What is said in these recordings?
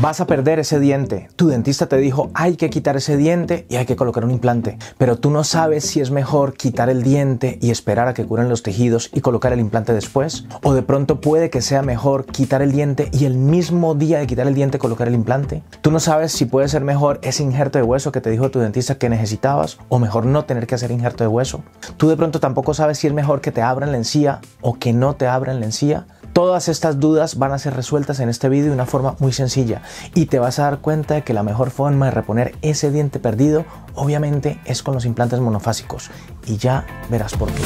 vas a perder ese diente. Tu dentista te dijo, hay que quitar ese diente y hay que colocar un implante. Pero tú no sabes si es mejor quitar el diente y esperar a que curen los tejidos y colocar el implante después. O de pronto puede que sea mejor quitar el diente y el mismo día de quitar el diente colocar el implante. Tú no sabes si puede ser mejor ese injerto de hueso que te dijo tu dentista que necesitabas o mejor no tener que hacer injerto de hueso. Tú de pronto tampoco sabes si es mejor que te abran la encía o que no te abran la encía Todas estas dudas van a ser resueltas en este vídeo de una forma muy sencilla y te vas a dar cuenta de que la mejor forma de reponer ese diente perdido obviamente es con los implantes monofásicos y ya verás por qué.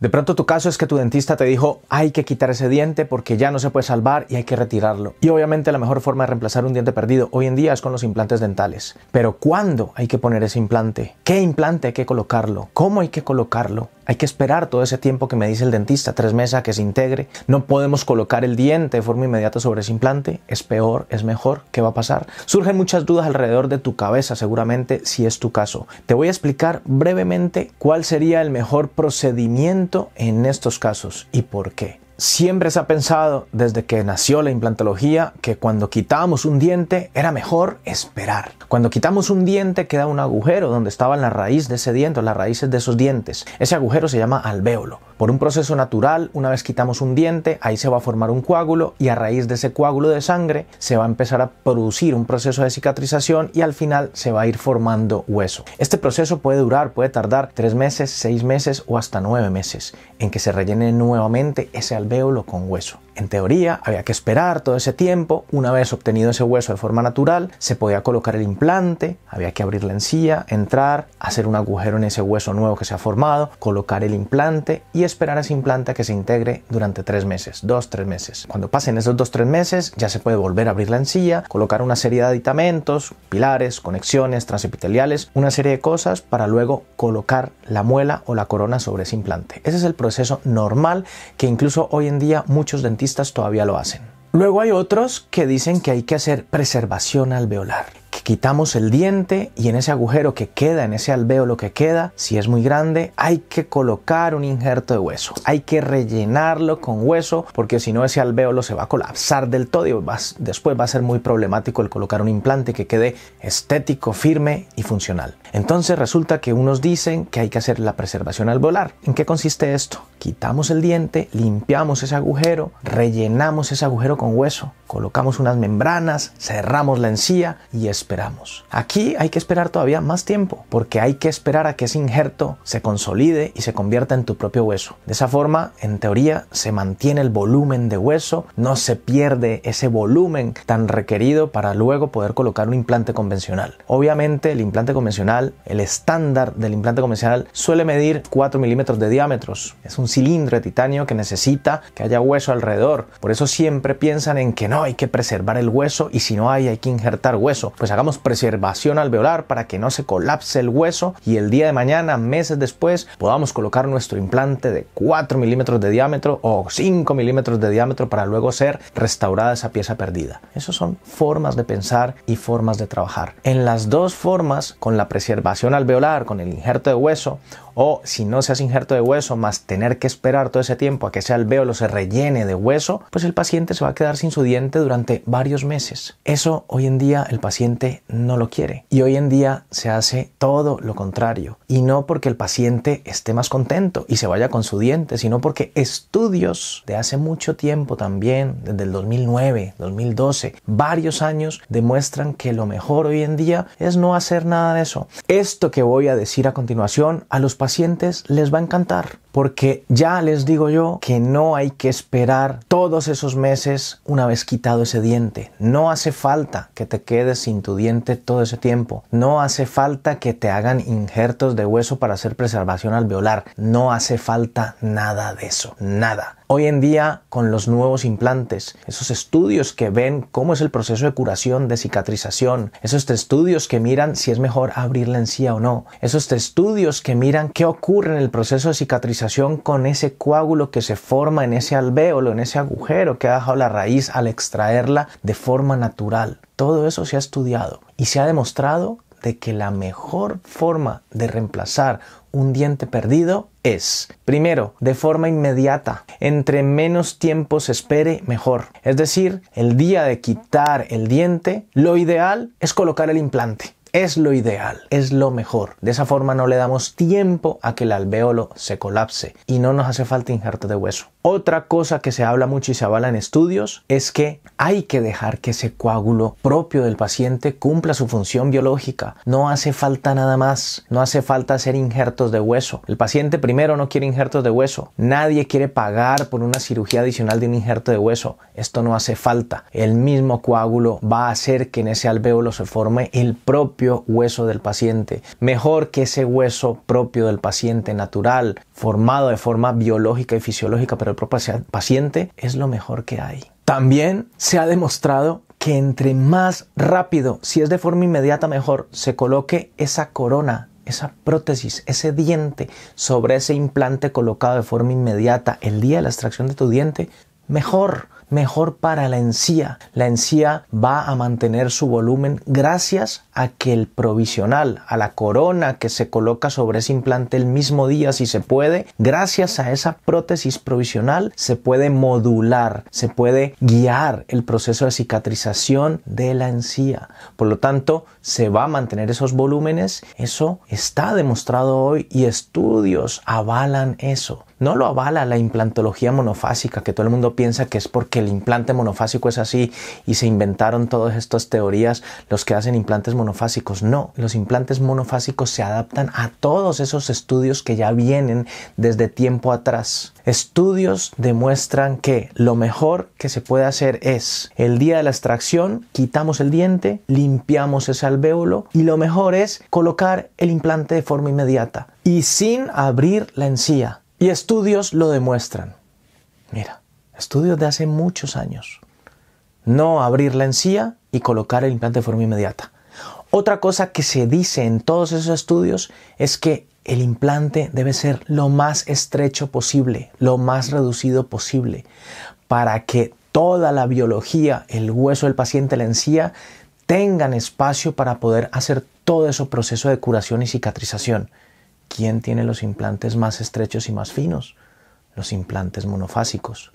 De pronto tu caso es que tu dentista te dijo hay que quitar ese diente porque ya no se puede salvar y hay que retirarlo. Y obviamente la mejor forma de reemplazar un diente perdido hoy en día es con los implantes dentales. Pero ¿cuándo hay que poner ese implante? ¿Qué implante hay que colocarlo? ¿Cómo hay que colocarlo? Hay que esperar todo ese tiempo que me dice el dentista, tres meses a que se integre. No podemos colocar el diente de forma inmediata sobre ese implante. Es peor, es mejor. ¿Qué va a pasar? Surgen muchas dudas alrededor de tu cabeza, seguramente, si es tu caso. Te voy a explicar brevemente cuál sería el mejor procedimiento en estos casos y por qué. Siempre se ha pensado desde que nació la implantología que cuando quitábamos un diente era mejor esperar. Cuando quitamos un diente queda un agujero donde estaba la raíz de ese diente las raíces de esos dientes. Ese agujero se llama alvéolo. Por un proceso natural, una vez quitamos un diente, ahí se va a formar un coágulo y a raíz de ese coágulo de sangre se va a empezar a producir un proceso de cicatrización y al final se va a ir formando hueso. Este proceso puede durar, puede tardar tres meses, seis meses o hasta nueve meses en que se rellene nuevamente ese alvéolo lo con hueso. En teoría, había que esperar todo ese tiempo. Una vez obtenido ese hueso de forma natural, se podía colocar el implante, había que abrir la encía, entrar, hacer un agujero en ese hueso nuevo que se ha formado, colocar el implante y esperar a ese implante a que se integre durante tres meses, dos, tres meses. Cuando pasen esos dos, tres meses, ya se puede volver a abrir la encía, colocar una serie de aditamentos, pilares, conexiones transepiteliales, una serie de cosas para luego colocar la muela o la corona sobre ese implante. Ese es el proceso normal que incluso hoy hoy en día muchos dentistas todavía lo hacen. Luego hay otros que dicen que hay que hacer preservación alveolar, que quitamos el diente y en ese agujero que queda, en ese alveolo que queda, si es muy grande, hay que colocar un injerto de hueso, hay que rellenarlo con hueso porque si no ese alveolo se va a colapsar del todo y después va a ser muy problemático el colocar un implante que quede estético, firme y funcional. Entonces resulta que unos dicen que hay que hacer la preservación al volar. ¿En qué consiste esto? Quitamos el diente, limpiamos ese agujero, rellenamos ese agujero con hueso, colocamos unas membranas, cerramos la encía y esperamos. Aquí hay que esperar todavía más tiempo porque hay que esperar a que ese injerto se consolide y se convierta en tu propio hueso. De esa forma, en teoría, se mantiene el volumen de hueso, no se pierde ese volumen tan requerido para luego poder colocar un implante convencional. Obviamente el implante convencional el estándar del implante convencional suele medir 4 milímetros de diámetros. Es un cilindro de titanio que necesita que haya hueso alrededor. Por eso siempre piensan en que no hay que preservar el hueso y si no hay hay que injertar hueso. Pues hagamos preservación alveolar para que no se colapse el hueso y el día de mañana, meses después, podamos colocar nuestro implante de 4 milímetros de diámetro o 5 milímetros de diámetro para luego ser restaurada esa pieza perdida. Esas son formas de pensar y formas de trabajar. En las dos formas, con la presión Observación alveolar con el injerto de hueso o si no se hace injerto de hueso, más tener que esperar todo ese tiempo a que ese alvéolo se rellene de hueso, pues el paciente se va a quedar sin su diente durante varios meses. Eso hoy en día el paciente no lo quiere y hoy en día se hace todo lo contrario y no porque el paciente esté más contento y se vaya con su diente, sino porque estudios de hace mucho tiempo también, desde el 2009, 2012, varios años demuestran que lo mejor hoy en día es no hacer nada de eso. Esto que voy a decir a continuación a los pacientes sientes les va a encantar porque ya les digo yo que no hay que esperar todos esos meses una vez quitado ese diente. No hace falta que te quedes sin tu diente todo ese tiempo. No hace falta que te hagan injertos de hueso para hacer preservación alveolar. No hace falta nada de eso. Nada. Hoy en día, con los nuevos implantes, esos estudios que ven cómo es el proceso de curación, de cicatrización, esos estudios que miran si es mejor abrir la encía o no, esos estudios que miran qué ocurre en el proceso de cicatrización, con ese coágulo que se forma en ese alvéolo, en ese agujero que ha dejado la raíz al extraerla de forma natural. Todo eso se ha estudiado y se ha demostrado de que la mejor forma de reemplazar un diente perdido es, primero, de forma inmediata. Entre menos tiempo se espere, mejor. Es decir, el día de quitar el diente, lo ideal es colocar el implante. Es lo ideal, es lo mejor. De esa forma no le damos tiempo a que el alveolo se colapse y no nos hace falta injerto de hueso. Otra cosa que se habla mucho y se avala en estudios es que hay que dejar que ese coágulo propio del paciente cumpla su función biológica. No hace falta nada más, no hace falta hacer injertos de hueso. El paciente primero no quiere injertos de hueso. Nadie quiere pagar por una cirugía adicional de un injerto de hueso. Esto no hace falta. El mismo coágulo va a hacer que en ese alvéolo se forme el propio hueso del paciente. Mejor que ese hueso propio del paciente natural, formado de forma biológica y fisiológica, propio paciente es lo mejor que hay. También se ha demostrado que entre más rápido, si es de forma inmediata mejor, se coloque esa corona esa prótesis, ese diente sobre ese implante colocado de forma inmediata el día de la extracción de tu diente, mejor, mejor para la encía. La encía va a mantener su volumen gracias a que el provisional, a la corona que se coloca sobre ese implante el mismo día si se puede, gracias a esa prótesis provisional se puede modular, se puede guiar el proceso de cicatrización de la encía. Por lo tanto, se va a mantener esos volúmenes, eso está demostrado hoy y estudios avalan eso. No lo avala la implantología monofásica, que todo el mundo piensa que es porque el implante monofásico es así y se inventaron todas estas teorías los que hacen implantes monofásicos no, los implantes monofásicos se adaptan a todos esos estudios que ya vienen desde tiempo atrás. Estudios demuestran que lo mejor que se puede hacer es el día de la extracción, quitamos el diente, limpiamos ese alvéolo y lo mejor es colocar el implante de forma inmediata y sin abrir la encía. Y estudios lo demuestran. Mira, estudios de hace muchos años. No abrir la encía y colocar el implante de forma inmediata. Otra cosa que se dice en todos esos estudios es que el implante debe ser lo más estrecho posible, lo más reducido posible, para que toda la biología, el hueso del paciente, la encía, tengan espacio para poder hacer todo ese proceso de curación y cicatrización. ¿Quién tiene los implantes más estrechos y más finos? Los implantes monofásicos.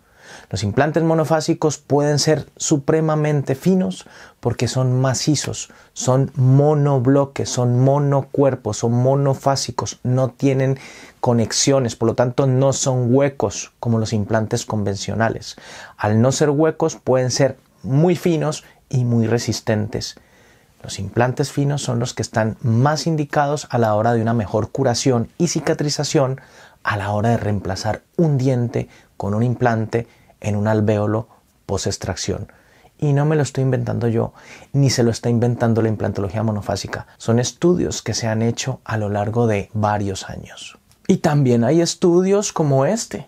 Los implantes monofásicos pueden ser supremamente finos porque son macizos, son monobloques, son monocuerpos, son monofásicos, no tienen conexiones, por lo tanto no son huecos como los implantes convencionales. Al no ser huecos pueden ser muy finos y muy resistentes. Los implantes finos son los que están más indicados a la hora de una mejor curación y cicatrización a la hora de reemplazar un diente con un implante en un alvéolo post-extracción. Y no me lo estoy inventando yo, ni se lo está inventando la implantología monofásica. Son estudios que se han hecho a lo largo de varios años. Y también hay estudios como este,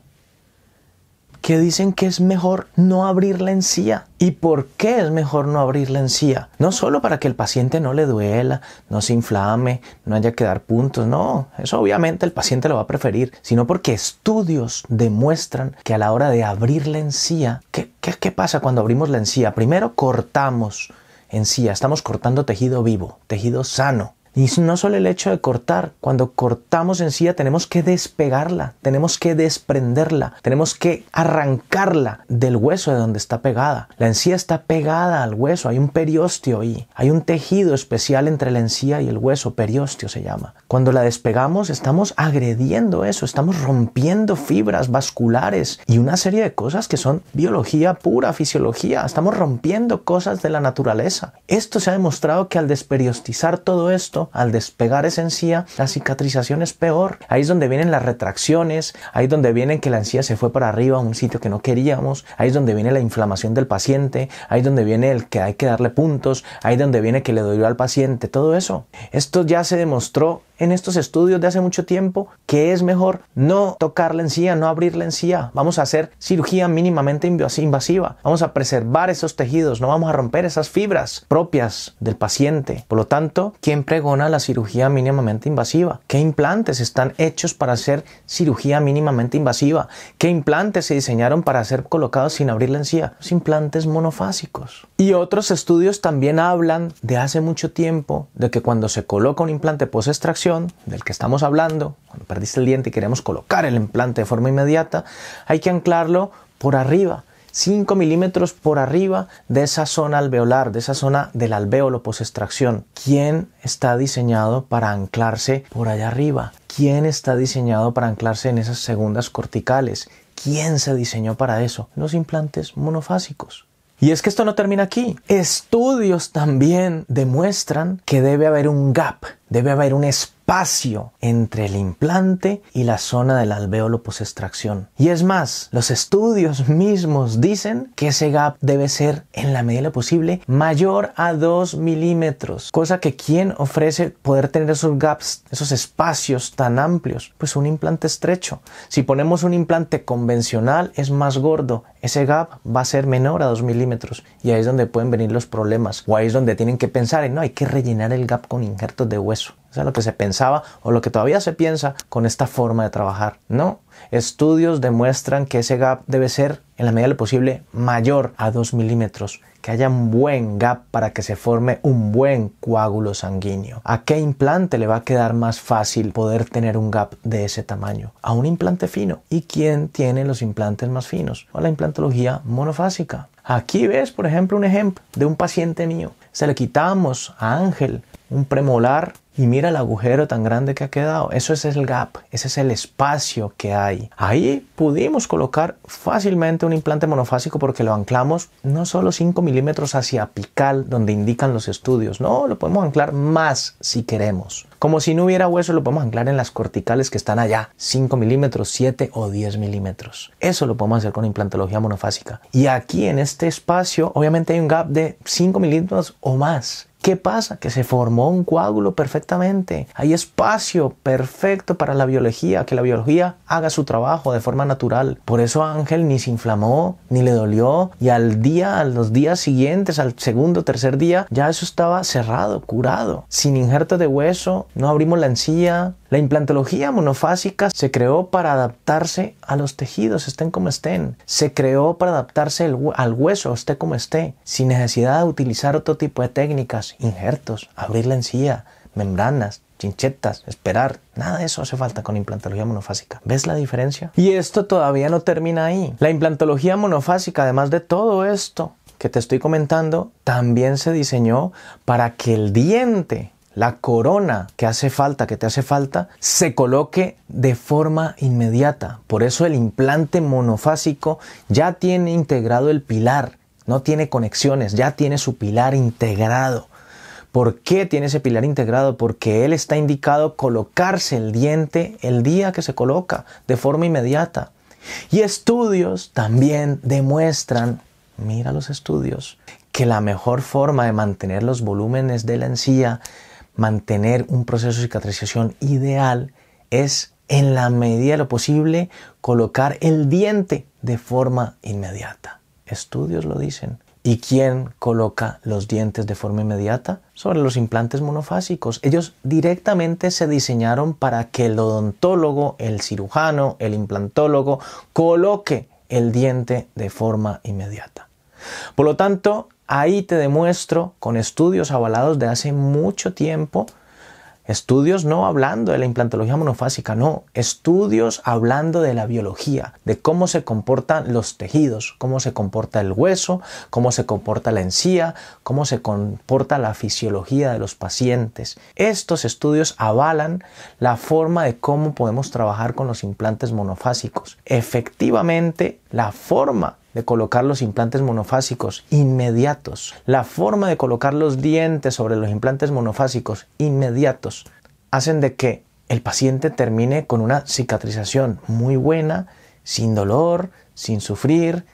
que dicen que es mejor no abrir la encía. ¿Y por qué es mejor no abrir la encía? No solo para que el paciente no le duela, no se inflame, no haya que dar puntos, no, eso obviamente el paciente lo va a preferir, sino porque estudios demuestran que a la hora de abrir la encía, ¿qué, qué, qué pasa cuando abrimos la encía? Primero cortamos encía, estamos cortando tejido vivo, tejido sano. Y no solo el hecho de cortar, cuando cortamos encía tenemos que despegarla, tenemos que desprenderla, tenemos que arrancarla del hueso de donde está pegada. La encía está pegada al hueso, hay un periósteo ahí, hay un tejido especial entre la encía y el hueso, periósteo se llama. Cuando la despegamos estamos agrediendo eso, estamos rompiendo fibras vasculares y una serie de cosas que son biología pura, fisiología, estamos rompiendo cosas de la naturaleza. Esto se ha demostrado que al desperiostizar todo esto, al despegar esa encía la cicatrización es peor. Ahí es donde vienen las retracciones, ahí es donde vienen que la encía se fue para arriba a un sitio que no queríamos, ahí es donde viene la inflamación del paciente, ahí es donde viene el que hay que darle puntos, ahí es donde viene que le dolió al paciente, todo eso. Esto ya se demostró en estos estudios de hace mucho tiempo que es mejor no tocar la encía, no abrir la encía. Vamos a hacer cirugía mínimamente invasiva. Vamos a preservar esos tejidos, no vamos a romper esas fibras propias del paciente. Por lo tanto, ¿quién a la cirugía mínimamente invasiva? ¿Qué implantes están hechos para hacer cirugía mínimamente invasiva? ¿Qué implantes se diseñaron para ser colocados sin abrir la encía? Los implantes monofásicos. Y otros estudios también hablan de hace mucho tiempo de que cuando se coloca un implante post extracción, del que estamos hablando, cuando perdiste el diente y queremos colocar el implante de forma inmediata, hay que anclarlo por arriba 5 milímetros por arriba de esa zona alveolar, de esa zona del alvéolo post-extracción. ¿Quién está diseñado para anclarse por allá arriba? ¿Quién está diseñado para anclarse en esas segundas corticales? ¿Quién se diseñó para eso? Los implantes monofásicos. Y es que esto no termina aquí. Estudios también demuestran que debe haber un gap, debe haber un espacio espacio entre el implante y la zona del alvéolo postextracción. Y es más, los estudios mismos dicen que ese gap debe ser, en la medida posible, mayor a 2 milímetros, cosa que quien ofrece poder tener esos gaps, esos espacios tan amplios, pues un implante estrecho. Si ponemos un implante convencional es más gordo, ese gap va a ser menor a 2 milímetros y ahí es donde pueden venir los problemas o ahí es donde tienen que pensar en no hay que rellenar el gap con injertos de hueso. O sea, lo que se pensaba o lo que todavía se piensa con esta forma de trabajar. No, estudios demuestran que ese gap debe ser, en la medida de lo posible, mayor a 2 milímetros, que haya un buen gap para que se forme un buen coágulo sanguíneo. ¿A qué implante le va a quedar más fácil poder tener un gap de ese tamaño? A un implante fino. ¿Y quién tiene los implantes más finos? A la implantología monofásica. Aquí ves, por ejemplo, un ejemplo de un paciente mío. Se le quitamos a Ángel un premolar y mira el agujero tan grande que ha quedado. Eso es el gap, ese es el espacio que hay. Ahí pudimos colocar fácilmente un implante monofásico porque lo anclamos no solo 5 milímetros hacia apical donde indican los estudios, no, lo podemos anclar más si queremos. Como si no hubiera hueso, lo podemos anclar en las corticales que están allá, 5 milímetros, 7 o 10 milímetros. Eso lo podemos hacer con implantología monofásica. Y aquí en este espacio, obviamente hay un gap de 5 milímetros o más. ¿Qué pasa? Que se formó un coágulo perfectamente. Hay espacio perfecto para la biología, que la biología haga su trabajo de forma natural. Por eso Ángel ni se inflamó, ni le dolió, y al día, a los días siguientes, al segundo, tercer día, ya eso estaba cerrado, curado. Sin injerto de hueso, no abrimos la encía, la implantología monofásica se creó para adaptarse a los tejidos, estén como estén. Se creó para adaptarse al hueso, esté como esté, sin necesidad de utilizar otro tipo de técnicas, injertos, abrir la encía, membranas, chinchetas, esperar. Nada de eso hace falta con implantología monofásica. ¿Ves la diferencia? Y esto todavía no termina ahí. La implantología monofásica, además de todo esto que te estoy comentando, también se diseñó para que el diente la corona que hace falta, que te hace falta, se coloque de forma inmediata. Por eso el implante monofásico ya tiene integrado el pilar, no tiene conexiones, ya tiene su pilar integrado. ¿Por qué tiene ese pilar integrado? Porque él está indicado colocarse el diente el día que se coloca, de forma inmediata. Y estudios también demuestran, mira los estudios, que la mejor forma de mantener los volúmenes de la encía mantener un proceso de cicatrización ideal es, en la medida de lo posible, colocar el diente de forma inmediata. Estudios lo dicen. ¿Y quién coloca los dientes de forma inmediata? Sobre los implantes monofásicos. Ellos directamente se diseñaron para que el odontólogo, el cirujano, el implantólogo coloque el diente de forma inmediata. Por lo tanto, Ahí te demuestro con estudios avalados de hace mucho tiempo, estudios no hablando de la implantología monofásica, no, estudios hablando de la biología, de cómo se comportan los tejidos, cómo se comporta el hueso, cómo se comporta la encía, cómo se comporta la fisiología de los pacientes. Estos estudios avalan la forma de cómo podemos trabajar con los implantes monofásicos. Efectivamente, la forma de colocar los implantes monofásicos inmediatos, la forma de colocar los dientes sobre los implantes monofásicos inmediatos, hacen de que el paciente termine con una cicatrización muy buena, sin dolor, sin sufrir,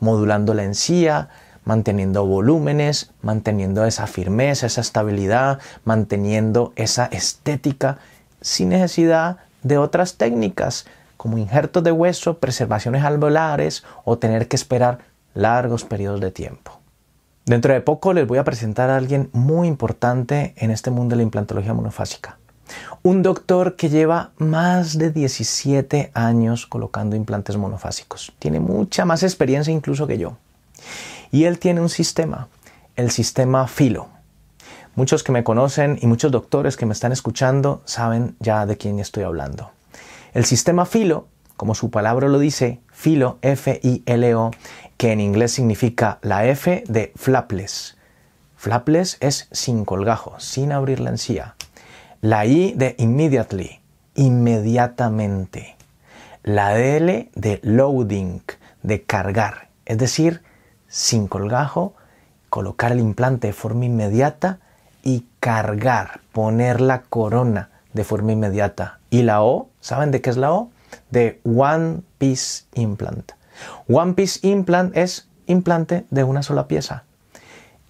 modulando la encía, manteniendo volúmenes, manteniendo esa firmeza, esa estabilidad, manteniendo esa estética, sin necesidad de otras técnicas, como injertos de hueso, preservaciones alveolares o tener que esperar largos periodos de tiempo. Dentro de poco les voy a presentar a alguien muy importante en este mundo de la implantología monofásica. Un doctor que lleva más de 17 años colocando implantes monofásicos. Tiene mucha más experiencia incluso que yo. Y él tiene un sistema, el sistema Filo. Muchos que me conocen y muchos doctores que me están escuchando saben ya de quién estoy hablando. El sistema Filo, como su palabra lo dice, Filo, F-I-L-O, que en inglés significa la F de flapless. Flapless es sin colgajo, sin abrir la encía. La I de immediately, inmediatamente. La L de loading, de cargar, es decir, sin colgajo, colocar el implante de forma inmediata y cargar, poner la corona de forma inmediata y la O, ¿saben de qué es la O? De One Piece Implant. One Piece Implant es implante de una sola pieza.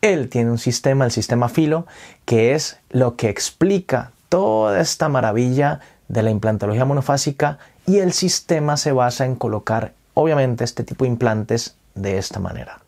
Él tiene un sistema, el sistema filo, que es lo que explica toda esta maravilla de la implantología monofásica y el sistema se basa en colocar, obviamente, este tipo de implantes de esta manera.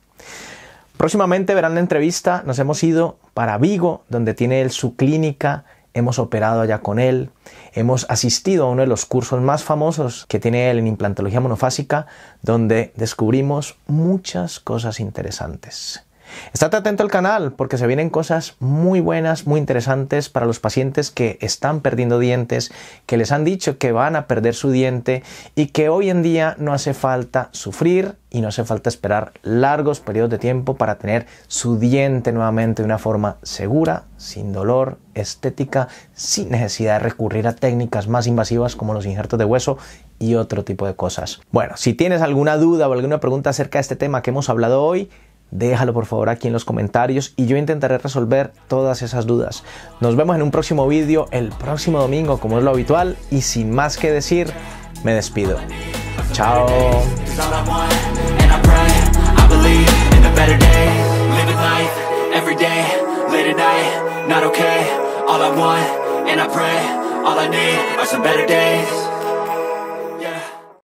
Próximamente verán la entrevista, nos hemos ido para Vigo, donde tiene él su clínica hemos operado allá con él, hemos asistido a uno de los cursos más famosos que tiene él en implantología monofásica, donde descubrimos muchas cosas interesantes. Estate atento al canal porque se vienen cosas muy buenas, muy interesantes para los pacientes que están perdiendo dientes, que les han dicho que van a perder su diente y que hoy en día no hace falta sufrir y no hace falta esperar largos periodos de tiempo para tener su diente nuevamente de una forma segura, sin dolor, estética, sin necesidad de recurrir a técnicas más invasivas como los injertos de hueso y otro tipo de cosas. Bueno, si tienes alguna duda o alguna pregunta acerca de este tema que hemos hablado hoy, Déjalo por favor aquí en los comentarios y yo intentaré resolver todas esas dudas. Nos vemos en un próximo vídeo el próximo domingo como es lo habitual y sin más que decir, me despido. Chao.